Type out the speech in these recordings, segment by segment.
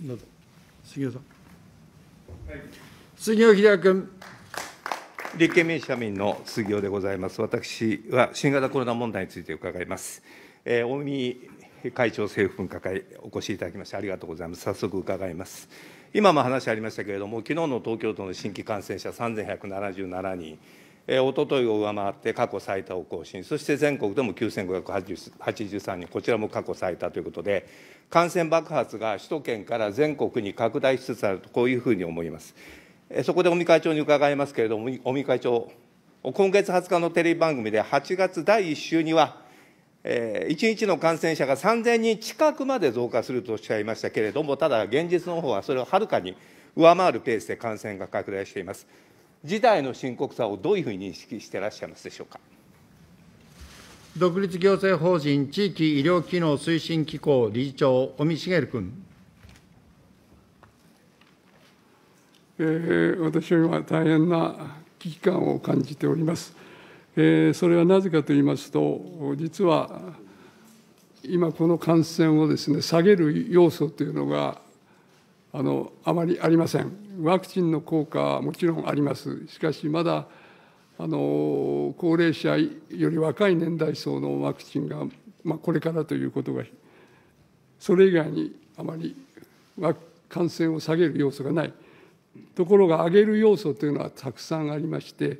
ど杉尾さん。杉尾秀哉君。立憲民主・社民の杉尾でございます。私は新型コロナ問題について伺います。えー、大見会長政府分科会、お越しいただきましてありがとうございます。早速伺います。今も話ありましたけれども、昨日の東京都の新規感染者3177人。おとといを上回って過去最多を更新、そして全国でも9583人、こちらも過去最多ということで、感染爆発が首都圏から全国に拡大しつつあると、こういうふうに思います。そこで尾身会長に伺いますけれども、尾身会長、今月20日のテレビ番組で、8月第1週には、えー、1日の感染者が3000人近くまで増加するとおっしゃいましたけれども、ただ、現実の方はそれをはるかに上回るペースで感染が拡大しています。事態の深刻さをどういうふうに認識してらっしゃいますでしょうか。独立行政法人地域医療機能推進機構理事長、尾身茂君。えー、私は今、大変な危機感を感じております。えー、それはなぜかと言いますと、実は今、この感染をです、ね、下げる要素というのがあのあまりありません。ワクチンの効果はもちろんあります。しかしまだあの高齢者より若い年代層のワクチンが、まあ、これからということがそれ以外にあまり感染を下げる要素がないところが上げる要素というのはたくさんありまして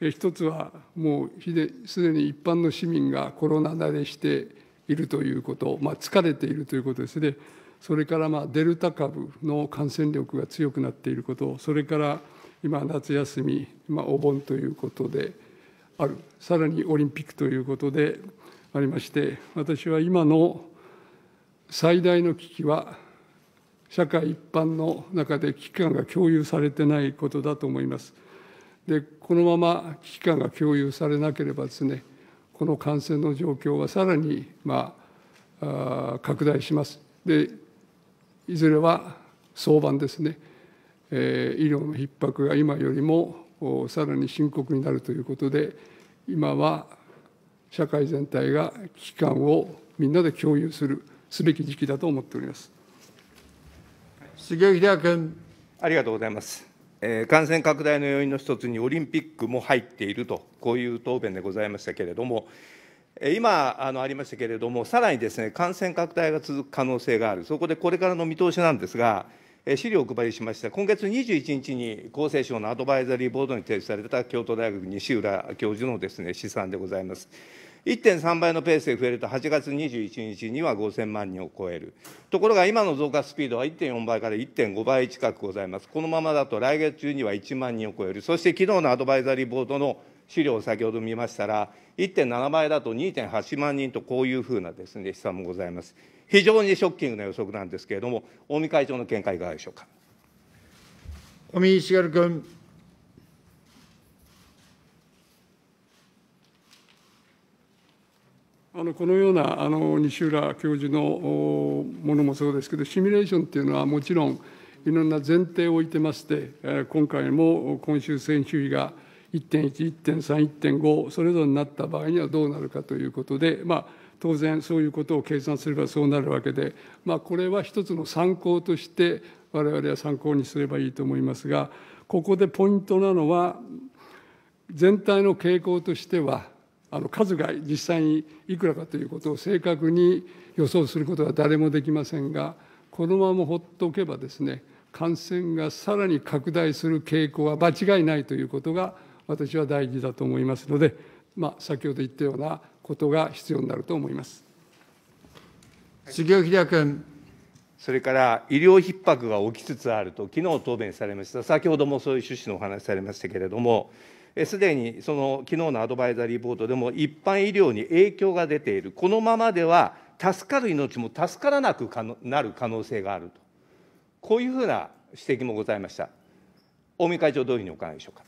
一つはもうすでに一般の市民がコロナ慣れしているということ、まあ、疲れているということですね。それからまあデルタ株の感染力が強くなっていることそれから今夏休み、まあ、お盆ということであるさらにオリンピックということでありまして私は今の最大の危機は社会一般の中で危機感が共有されてないことだと思います。でこのまま危機感が共有されなければですねこの感染の状況はさらに、まあ、拡大します。でいずれは早晩ですね、えー、医療の逼迫が今よりもさらに深刻になるということで今は社会全体が危機感をみんなで共有するすべき時期だと思っております杉尾秀君ありがとうございます、えー、感染拡大の要因の一つにオリンピックも入っているとこういう答弁でございましたけれども今あのありましたけれども、さらにですね、感染拡大が続く可能性がある、そこでこれからの見通しなんですが、資料をお配りしました、今月21日に厚生省のアドバイザリーボードに提出された京都大学西浦教授のですね、試算でございます。1.3倍のペースで増えると、8月21日には5000万人を超える。ところが、今の増加スピードは1.4倍から1.5倍近くございます。このままだと来月中には1万人を超える。そして、昨日のアドバイザリーボードの資料を先ほど見ましたら、1.7倍だと2.8万人と、こういうふうなです、ね、試算もございます。非常にショッキングな予測なんですけれども、尾身会長の見解、いかがでしょうか。尾身茂君。あのこのようなあの西浦教授のものもそうですけど、シミュレーションっていうのはもちろん、いろんな前提を置いてまして、今回も今週、先週が、1.11.3.1.5それぞれになった場合にはどうなるかということで、まあ、当然そういうことを計算すればそうなるわけで、まあ、これは一つの参考として我々は参考にすればいいと思いますがここでポイントなのは全体の傾向としてはあの数が実際にいくらかということを正確に予想することは誰もできませんがこのまま放っておけばですね感染がさらに拡大する傾向は間違いないということが私は大事だと思いますので、まあ、先ほど言ったようなことが必要になると思います。杉尾秀君それから医療逼迫が起きつつあると、昨日答弁されました、先ほどもそういう趣旨のお話されましたけれども、すでにその昨日のアドバイザリーボードでも、一般医療に影響が出ている、このままでは助かる命も助からなくなる可能性があると、こういうふうな指摘もございました。大見会長、どういうふうにお考えでしょうか。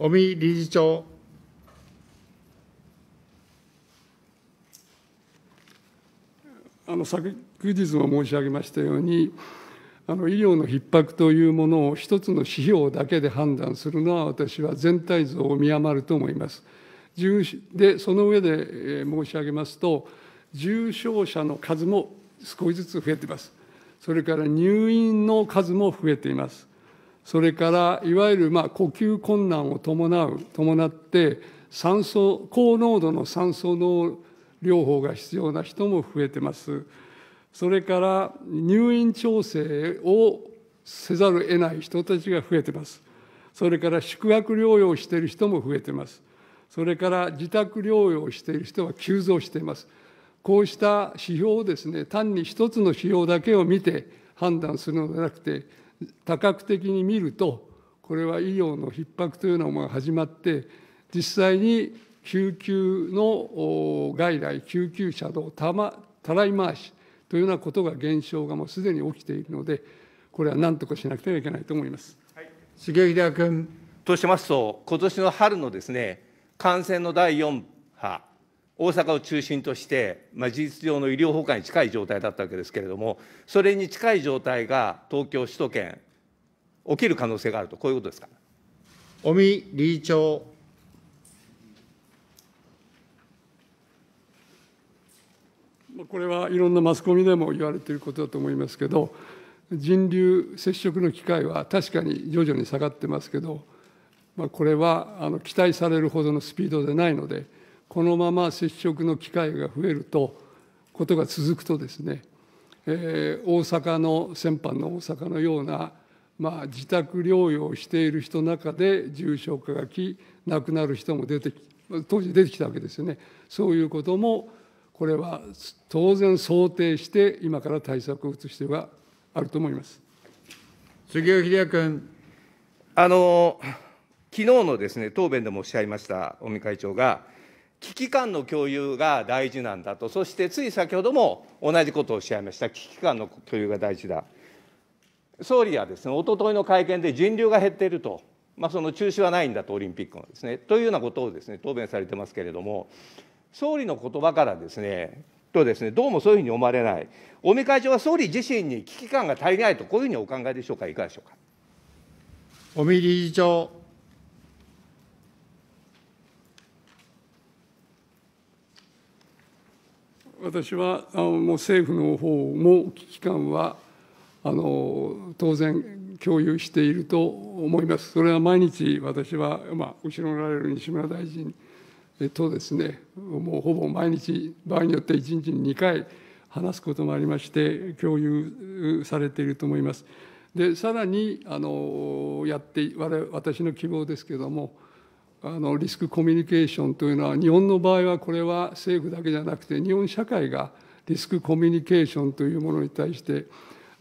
尾身理事長。あの昨日も申し上げましたように、あの医療の逼迫というものを一つの指標だけで判断するのは、私は全体像を見余ると思います。でその上で申し上げますと、重症者の数も少しずつ増えています。それから入院の数も増えています。それからいわゆるまあ呼吸困難を伴う伴って酸素高濃度の酸素の療法が必要な人も増えてます。それから入院調整をせざるを得ない人たちが増えてます。それから宿泊療養している人も増えてます。それから自宅療養している人は急増しています。こうした指標をですね、単に一つの指標だけを見て判断するのではなくて、多角的に見るとこれは医療の逼迫というのが始まって実際に救急の外来救急車のた、ま,、らい回しというようなことが現象がもうすでに起きているのでこれは何とかしなくてはいけないと思います。はい、重秀君としますと今年の春のですね感染の第4波大阪を中心として、まあ、事実上の医療崩壊に近い状態だったわけですけれども、それに近い状態が東京、首都圏、起きる可能性があると、こういうことですか。尾身理事長これはいろんなマスコミでも言われていることだと思いますけど、人流接触の機会は確かに徐々に下がってますけど、まあ、これはあの期待されるほどのスピードでないので、このまま接触の機会が増えるとことが続くとですね、えー、大阪の先般の大阪のような、まあ、自宅療養している人の中で重症化がき亡くなる人も出てき当時出てきたわけですよねそういうこともこれは当然想定して今から対策を打つ必要があると思います杉尾秀哉君。あの昨日のですね答弁でもおっしゃいました尾身会長が危機感の共有が大事なんだと、そしてつい先ほども同じことをおっしゃいました、危機感の共有が大事だ。総理はですね、おとといの会見で人流が減っていると、まあ、その中止はないんだと、オリンピックのですね、というようなことをですね、答弁されてますけれども、総理の言葉からですね、とですね、どうもそういうふうに思われない、尾身会長は総理自身に危機感が足りないと、こういうふうにお考えでしょうか、いかがでしょうか。尾身理事長。私はあのもう政府の方も危機感はあの当然共有していると思います。それは毎日私は、まあ、後ろおられる西村大臣とですねもうほぼ毎日場合によって1日に2回話すこともありまして共有されていると思います。でさらにあのやって私の希望ですけどもあのリスクコミュニケーションというのは日本の場合はこれは政府だけじゃなくて日本社会がリスクコミュニケーションというものに対して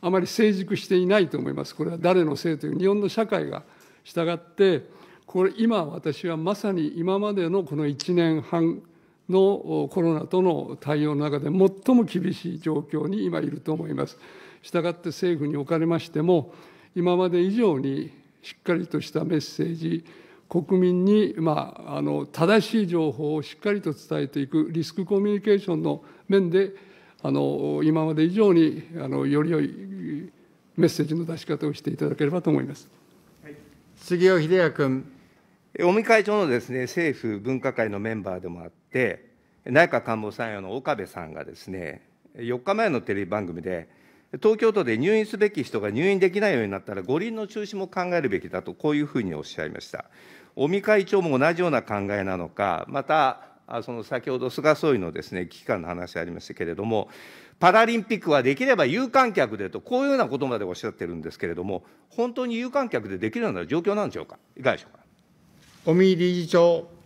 あまり成熟していないと思いますこれは誰のせいという日本の社会が従ってこれ今私はまさに今までのこの1年半のコロナとの対応の中で最も厳しい状況に今いると思います。したがって政府におかれましても今まで以上にしっかりとしたメッセージ国民に、まあ、あの正しい情報をしっかりと伝えていくリスクコミュニケーションの面であの今まで以上にあのより良いメッセージの出し方をしていただければと思います。はい、杉尾秀哉君尾身会長のです、ね、政府分科会のメンバーでもあって、内閣官房参与の岡部さんがです、ね、4日前のテレビ番組で、東京都で入院すべき人が入院できないようになったら、五輪の中止も考えるべきだと、こういうふうにおっしゃいました。尾身会長も同じような考えなのか、また、その先ほど菅総理のです、ね、危機感の話ありましたけれども、パラリンピックはできれば有観客でと、こういうようなことまでおっしゃってるんですけれども、本当に有観客でできるような状況なんでしょうか、いかがでしょうか。尾身理事長。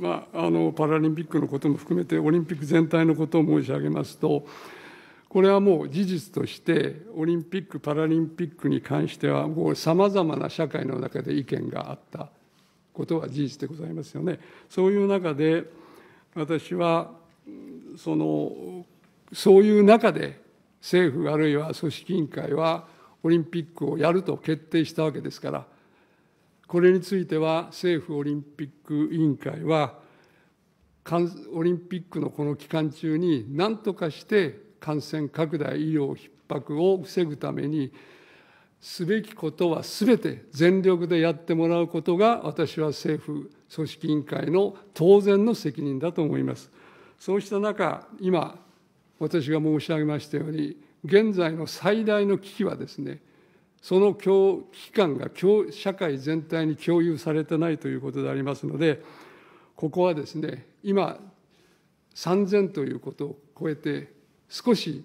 まあ、あのパラリンピックのことも含めてオリンピック全体のことを申し上げますとこれはもう事実としてオリンピック・パラリンピックに関してはもうさまざまな社会の中で意見があったことは事実でございますよね。そういう中で私はそのそういう中で政府あるいは組織委員会はオリンピックをやると決定したわけですから。これについては政府オリンピック委員会はオリンピックのこの期間中に何とかして感染拡大医療逼迫を防ぐためにすべきことはすべて全力でやってもらうことが私は政府組織委員会の当然の責任だと思います。そうした中、今、私が申し上げましたように、現在の最大の危機はですね、その危機感が社会全体に共有されてないということでありますので、ここはですね、今、3000ということを超えて、少し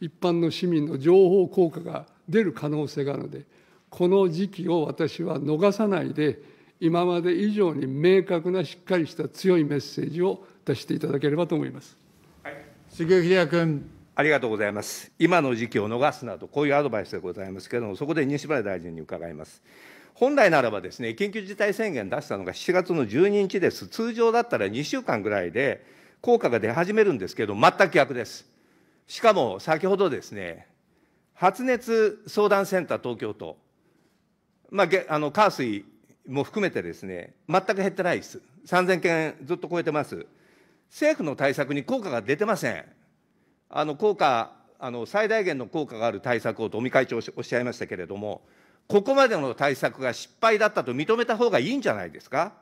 一般の市民の情報効果が出る可能性があるので、この時期を私は逃さないで、今まで以上に明確なしっかりした強いメッセージを出していただければと思います。はい、杉尾秀君。ありがとうございます。今の時期を逃すなと、こういうアドバイスでございますけれども、そこで西村大臣に伺います。本来ならばですね、緊急事態宣言出したのが7月の12日です。通常だったら2週間ぐらいで効果が出始めるんですけど、全く逆です。しかも先ほどですね、発熱相談センター東京都、まあ、あの、火水も含めてですね、全く減ってないです。3000件ずっと超えてます。政府の対策に効果が出てません。あの効果あの最大限の効果がある対策をと尾身会長おっしゃいましたけれども、ここまでの対策が失敗だったと認めた方がいいんじゃないですか。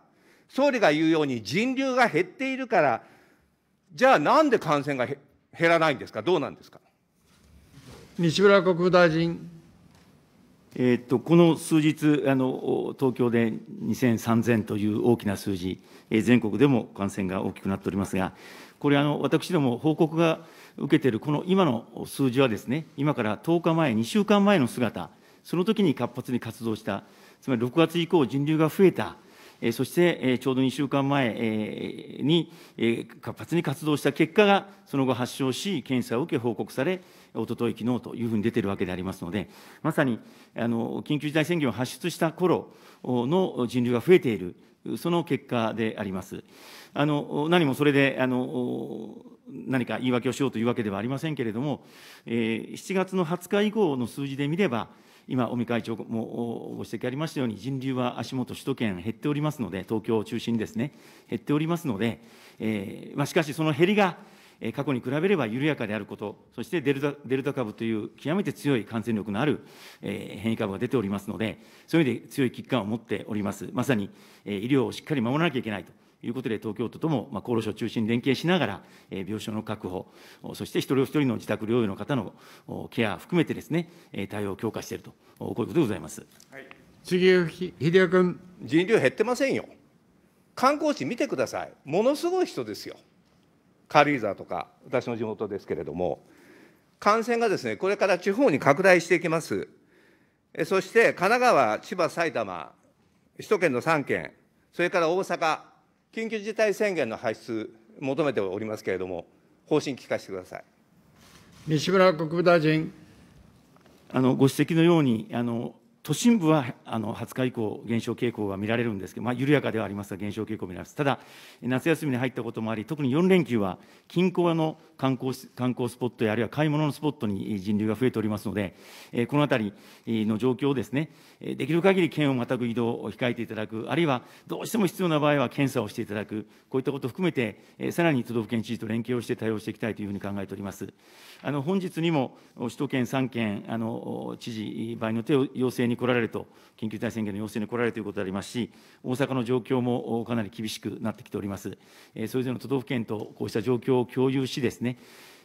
総理が言うように人流が減っているから、じゃあなんで感染が減らないんですか、どうなんですか。西村国務大臣。えー、っとこの数日あの、東京で2000、3000という大きな数字、えー、全国でも感染が大きくなっておりますが、これあの、私ども報告が受けているこの今の数字はですね、今から10日前、2週間前の姿、その時に活発に活動した、つまり6月以降、人流が増えた、えそして、えちょうど2週間前、えに、え活発に活動した結果が、その後発症し、検査を受け報告され、おととい、きのうというふうに出ているわけでありますので、まさにあの緊急事態宣言を発出した頃の人流が増えている、その結果であります。あの何もそれであの何か言い訳をしようというわけではありませんけれども、え7月の20日以降の数字で見れば、今、尾身会長もご指摘ありましたように、人流は足元、首都圏減っておりますので、東京を中心にですね、減っておりますので、えましかし、その減りが過去に比べれば緩やかであること、そしてデルタデルタ株という極めて強い感染力のある、え変異株が出ておりますので、そういう意味で強い危機感を持っております。まさに、え医療をしっかり守らなきゃいけないと。いうことで、東京都とも、まあ、厚労省中心に連携しながら、えー、病床の確保、そして一人お一人の自宅療養の方のケア含めてですね、対応を強化していると、こういうことでございます。はい、杉尾秀夫君。人流減ってませんよ。観光地見てください。ものすごい人ですよ。軽井沢とか、私の地元ですけれども、感染がですね、これから地方に拡大していきます。そして神奈川、千葉、埼玉、首都圏の3県、それから大阪、緊急事態宣言の発出、求めておりますけれども、方針聞かせてください。西村国務大臣。あのご指摘のように、あの都心部はあの20日以降、減少傾向が見られるんですけど、まあ、緩やかではありますが、減少傾向を見られます、ただ、夏休みに入ったこともあり、特に4連休は、近郊の観光観光スポットやあるいは買い物のスポットに人流が増えておりますので、えこのあたりの状況をですね、できる限り県をまたぐ移動を控えていただく、あるいはどうしても必要な場合は検査をしていただく、こういったことを含めて、えさらに都道府県知事と連携をして対応していきたいというふうに考えております。あの本日にも首都圏3県、あの知事、場合の手を要請に来られると、緊急事態宣言の要請に来られるということでありますし、大阪の状況もかなり厳しくなってきております。えそれぞれの都道府県とこうした状況を共有しですねね、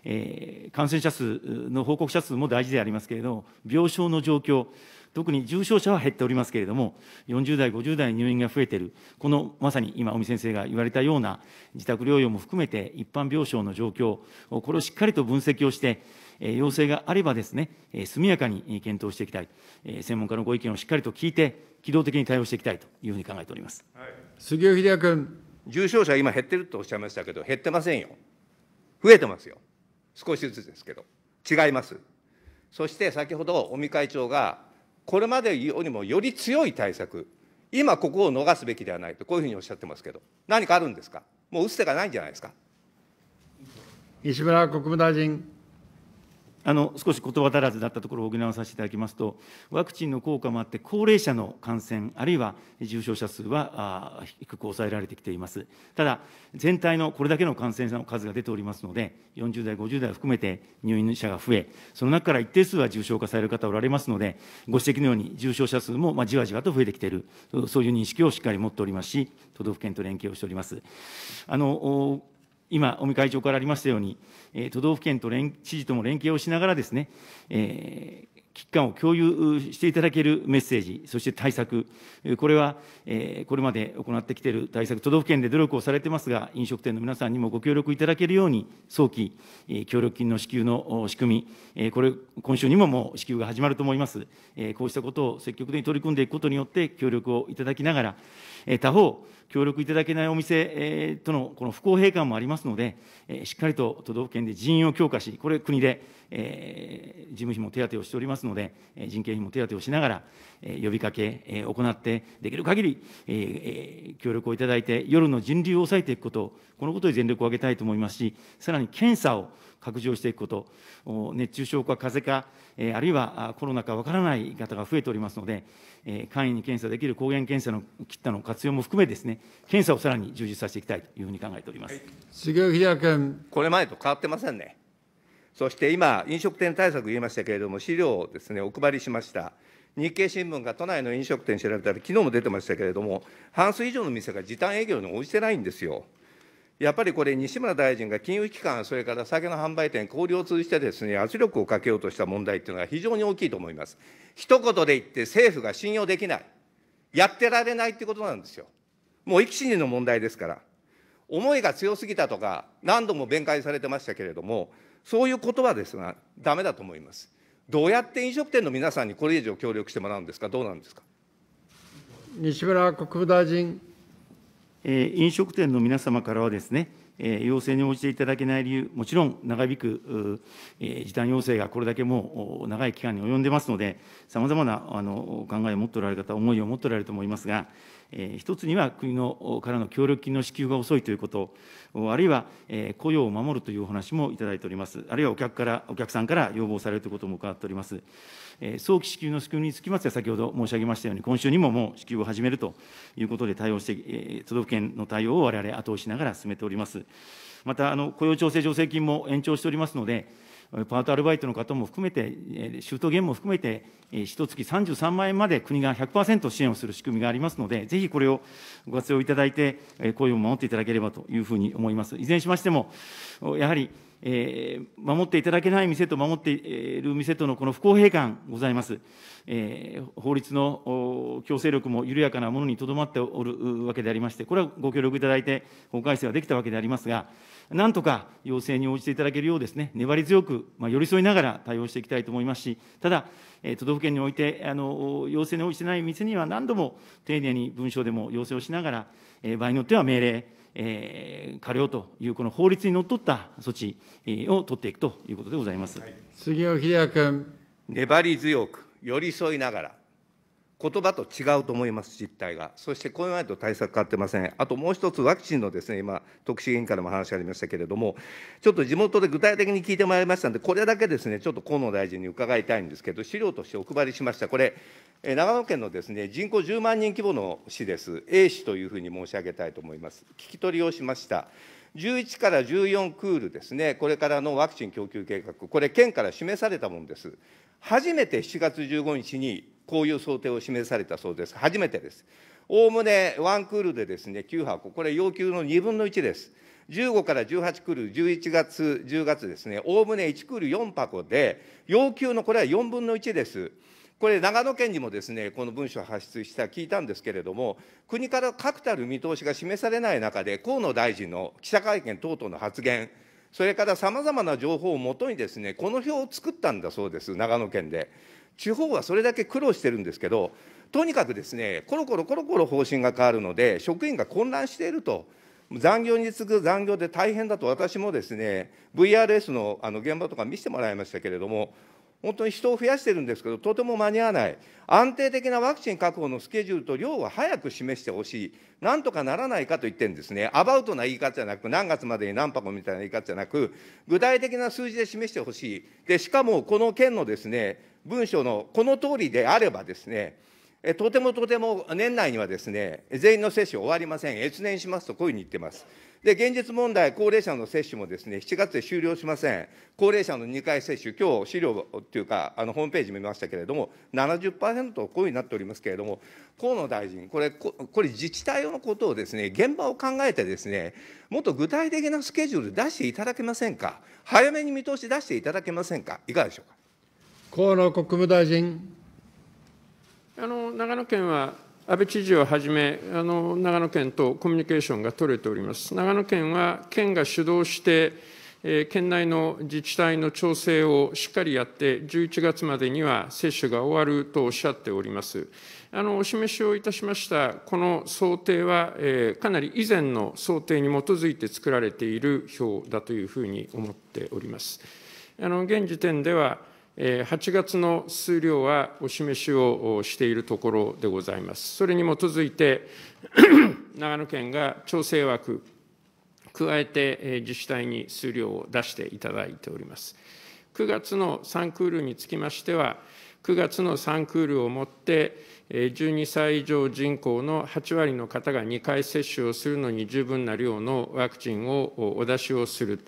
えー、感染者数の報告者数も大事でありますけれども、病床の状況、特に重症者は減っておりますけれども、40代、50代入院が増えている、このまさに今、尾身先生が言われたような自宅療養も含めて一般病床の状況、これをしっかりと分析をして、要請があればですね、速やかに検討していきたい、専門家のご意見をしっかりと聞いて、機動的に対応していきたいというふうに考えております、はい、杉尾秀哉君。重症者、今減ってるとおっしゃいましたけど、減ってませんよ。増えてますよ。少しずつですけど。違います。そして先ほど尾身会長が、これまでよりもより強い対策、今ここを逃すべきではないと、こういうふうにおっしゃってますけど、何かあるんですかもう打つ手がないんじゃないですか。西村国務大臣。あの少し言葉足らずだったところを補わさせていただきますと、ワクチンの効果もあって、高齢者の感染、あるいは重症者数は低く抑えられてきています。ただ、全体のこれだけの感染者の数が出ておりますので、40代、50代を含めて入院者が増え、その中から一定数は重症化される方おられますので、ご指摘のように重症者数もまじわじわと増えてきている、そういう認識をしっかり持っておりますし、都道府県と連携をしております。あの今、尾身会長からありましたように、都道府県と知事とも連携をしながらですね、えー、危機感を共有していただけるメッセージ、そして対策、これは、えー、これまで行ってきている対策、都道府県で努力をされてますが、飲食店の皆さんにもご協力いただけるように、早期、えー、協力金の支給の仕組み、えー、これ、今週にももう支給が始まると思います。えー、こうしたことを積極的に取り組んでいくことによって、協力をいただきながら、えー、他方、協力いただけないお店、えー、とのこの不公平感もありますので、えー、しっかりと都道府県で人員を強化し、これ、国で、えー、事務費も手当てをしておりますので、えー、人件費も手当をしながら、えー、呼びかけ、えー、行って、できる限り、えー、協力をいただいて、夜の人流を抑えていくこと、このことに全力を挙げたいと思いますし、さらに検査を拡充していくこと、熱中症か風邪か、あるいはコロナか分からない方が増えておりますので、簡易に検査できる抗原検査のキットの活用も含めですね、検査をさらに充実させていきたいというふうに考えております。重平君。これまでと変わってませんね。そして今、飲食店対策言いましたけれども、資料をですね、お配りしました。日経新聞が都内の飲食店調べたら、昨日も出てましたけれども、半数以上の店が時短営業に応じてないんですよ。やっぱりこれ、西村大臣が金融機関、それから酒の販売店、交流を通じてです、ね、圧力をかけようとした問題というのは非常に大きいと思います。一言で言って、政府が信用できない、やってられないということなんですよ。もう生き死にの問題ですから、思いが強すぎたとか、何度も弁解されてましたけれども、そういうことはですが、だめだと思います。どうやって飲食店の皆さんにこれ以上協力してもらうんですか、どうなんですか。西村国務大臣。飲食店の皆様からはですね、要請に応じていただけない理由、もちろん長引く時短要請がこれだけもう長い期間に及んでますので、さまざまなお考えを持っておられる方、思いを持っておられると思いますが、一つには国のからの協力金の支給が遅いということ、あるいは雇用を守るというお話もいただいております、あるいはお客から、お客さんから要望されるということも伺っております。早期支給の仕組みにつきましては、先ほど申し上げましたように、今週にももう支給を始めるということで対応して、都道府県の対応をわれわれ後押しながら進めております。また、雇用調整助成金も延長しておりますので、パートアルバイトの方も含めて、シュート減も含めて、一月33万円まで国が100%支援をする仕組みがありますので、ぜひこれをご活用いただいて、雇用を守っていただければというふうに思います。いずれにしましても、やはりえー、守っていただけない店と守っている店とのこの不公平感ございます。えー、法律の強制力も緩やかなものにとどまっておるわけでありまして、これはご協力いただいて、法改正はできたわけでありますが、なんとか要請に応じていただけるようですね、粘り強く、まあ、寄り添いながら対応していきたいと思いますし、ただ、え都道府県においてあの、要請に応じてない店には何度も丁寧に文書でも要請をしながら、え場合によっては命令、えー、過料というこの法律にのっとった措置を取っていくということでございます。杉尾秀哉君。粘り強く寄り添いながら言葉と違うと思います、実態が。そしてこれまでと対策変わってません。あともう一つ、ワクチンのですね、今、特殊委員からも話ありましたけれども、ちょっと地元で具体的に聞いてもらいましたんで、これだけですね、ちょっと河野大臣に伺いたいんですけど、資料としてお配りしました。これ、え長野県のですね、人口10万人規模の市です。A 市というふうに申し上げたいと思います。聞き取りをしました。11から14クールですね、これからのワクチン供給計画、これ、県から示されたものです。初めて7月15日にこういう想定を示されたそうです。初めてです。おおむねワンクールでですね、9箱、これ要求の2分の1です。15から18クール、11月、10月ですね、おおむね1クール4箱で、要求のこれは4分の1です。これ、長野県にもですね、この文書を発出した、聞いたんですけれども、国から確たる見通しが示されない中で、河野大臣の記者会見等々の発言、それからさまざまな情報をもとにですね、この表を作ったんだそうです、長野県で。地方はそれだけ苦労してるんですけど、とにかくですね、コロコロコロコロ方針が変わるので、職員が混乱していると、残業に次ぐ残業で大変だと、私もですね、VRS のあの現場とか見せてもらいましたけれども、本当に人を増やしてるんですけど、とても間に合わない、安定的なワクチン確保のスケジュールと量は早く示してほしい、なんとかならないかと言ってるんですね、アバウトな言い方じゃなく、何月までに何箱みたいな言い方じゃなく、具体的な数字で示してほしい、でしかもこの件のです、ね、文書のこの通りであればですね、とてもとても年内にはですね、全員の接種終わりません。越年しますとこういうふうに言ってます。で、現実問題、高齢者の接種もですね、7月で終了しません。高齢者の2回接種、今日資料っていうか、あの、ホームページ見ましたけれども、70%こういうふうになっておりますけれども、河野大臣、これ、これ自治体のことをですね、現場を考えてですね、もっと具体的なスケジュール出していただけませんか早めに見通し出していただけませんかいかがでしょうか。河野国務大臣。あの長野県は安倍知事をはじめ、あの長野県とコミュニケーションが取れております。長野県は県が主導して、えー、県内の自治体の調整をしっかりやって、11月までには接種が終わるとおっしゃっております。あのお示しをいたしました、この想定は、えー、かなり以前の想定に基づいて作られている表だというふうに思っております。あの現時点では8月の数量はお示しをしているところでございます。それに基づいて、長野県が調整枠、加えて自治体に数量を出していただいております。9月の3クールにつきましては、9月の3クールをもって、12歳以上人口の8割の方が2回接種をするのに十分な量のワクチンをお出しをする、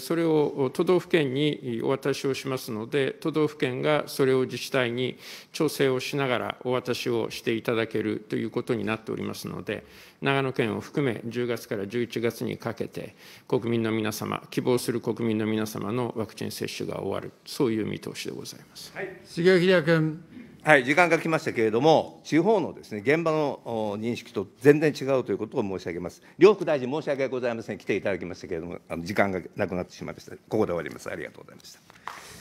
それを都道府県にお渡しをしますので、都道府県がそれを自治体に調整をしながらお渡しをしていただけるということになっておりますので、長野県を含め、10月から11月にかけて、国民の皆様、希望する国民の皆様のワクチン接種が終わる、そういう見通しでございます。はい、杉尾秀君。時間が来ましたけれども、地方のですね、現場の認識と全然違うということを申し上げます。両副大臣、申し訳ございません。来ていただきましたけれども、あの時間がなくなってしまいました。ここで終わります。ありがとうございました。